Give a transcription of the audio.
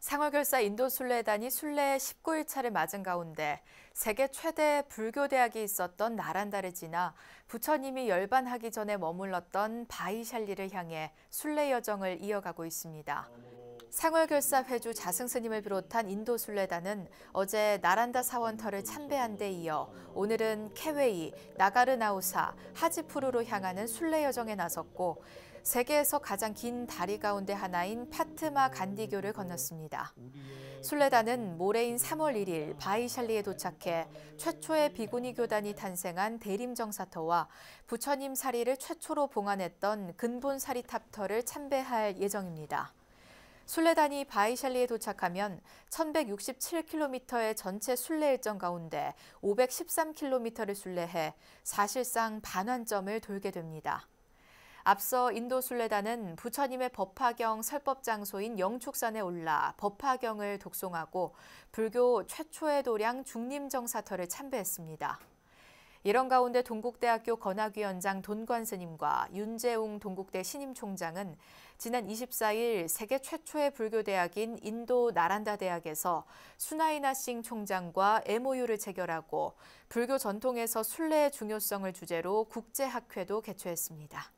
상어결사 인도순례단이 순례 19일차를 맞은 가운데 세계 최대 불교 대학이 있었던 나란다를 지나 부처님이 열반하기 전에 머물렀던 바이샬리를 향해 순례 여정을 이어가고 있습니다. 상월결사 회주 자승스님을 비롯한 인도순례단은 어제 나란다 사원터를 참배한 데 이어 오늘은 케웨이, 나가르나우사, 하지푸르로 향하는 순례 여정에 나섰고 세계에서 가장 긴 다리 가운데 하나인 파트마 간디교를 건넜습니다. 순례단은 모레인 3월 1일 바이샬리에 도착해 최초의 비구니 교단이 탄생한 대림정사터와 부처님 사리를 최초로 봉안했던 근본 사리탑터를 참배할 예정입니다. 순례단이 바이샬리에 도착하면 1167km의 전체 순례 일정 가운데 513km를 순례해 사실상 반환점을 돌게 됩니다. 앞서 인도 순례단은 부처님의 법화경 설법 장소인 영축산에 올라 법화경을 독송하고 불교 최초의 도량 중림정사터를 참배했습니다. 이런 가운데 동국대학교 건학위원장 돈관스님과 윤재웅 동국대 신임 총장은 지난 24일 세계 최초의 불교대학인 인도 나란다 대학에서 수나이나 싱 총장과 MOU를 체결하고 불교 전통에서 순례의 중요성을 주제로 국제학회도 개최했습니다.